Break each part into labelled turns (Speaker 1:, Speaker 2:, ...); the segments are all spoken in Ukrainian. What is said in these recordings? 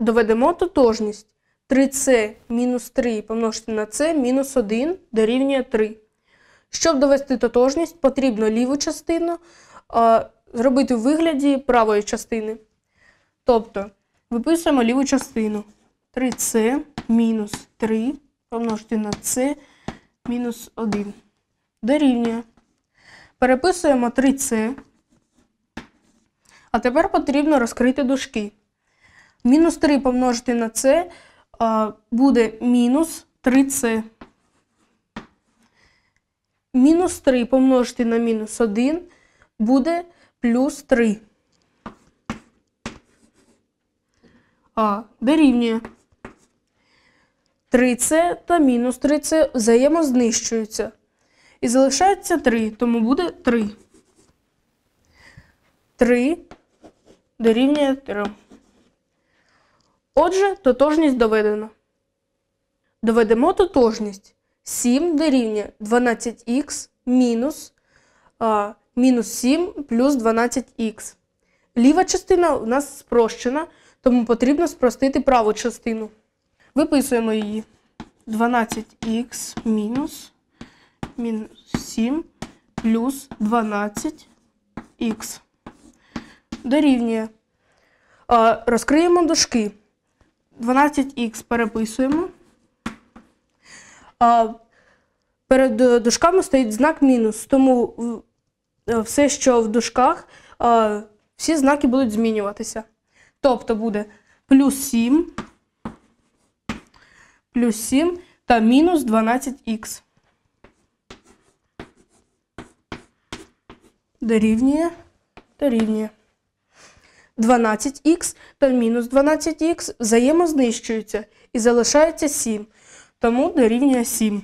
Speaker 1: Доведемо тотожність. 3c мінус 3 помножити на c мінус 1 дорівнює 3. Щоб довести тотожність, потрібно ліву частину а, зробити в вигляді правої частини. Тобто, виписуємо ліву частину. 3c мінус 3 помножити на c мінус 1. Дорівнює. Переписуємо 3c. А тепер потрібно розкрити дужки. Мінус 3 помножити на С буде мінус 3С. Мінус 3 помножити на мінус 1 буде плюс 3. А дорівнює 3С та мінус 3С взаємознищуються. І залишається 3, тому буде 3. 3 дорівнює 3. Отже, тотожність доведена. Доведемо тотожність. 7 дорівнює 12х мінус а, мінус 7 плюс 12х. Ліва частина у нас спрощена, тому потрібно спростити праву частину. Виписуємо її 12х мінус мінус 7 плюс 12х. Дорівнює. А, розкриємо дошки. 12х переписуємо. Перед е, дужками стоїть знак мінус, тому е, все, що в дужках, е, всі знаки будуть змінюватися. Тобто буде плюс 7, плюс 7 та мінус 12х. Дорівнює, дорівнює. 12х та мінус 12х взаємознищуються і залишається 7. Тому дорівнює 7.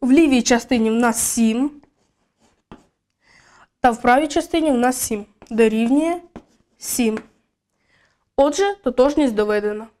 Speaker 1: В лівій частині в нас 7. Та в правій частині в нас 7. Дорівнює 7. Отже, тотожність доведена.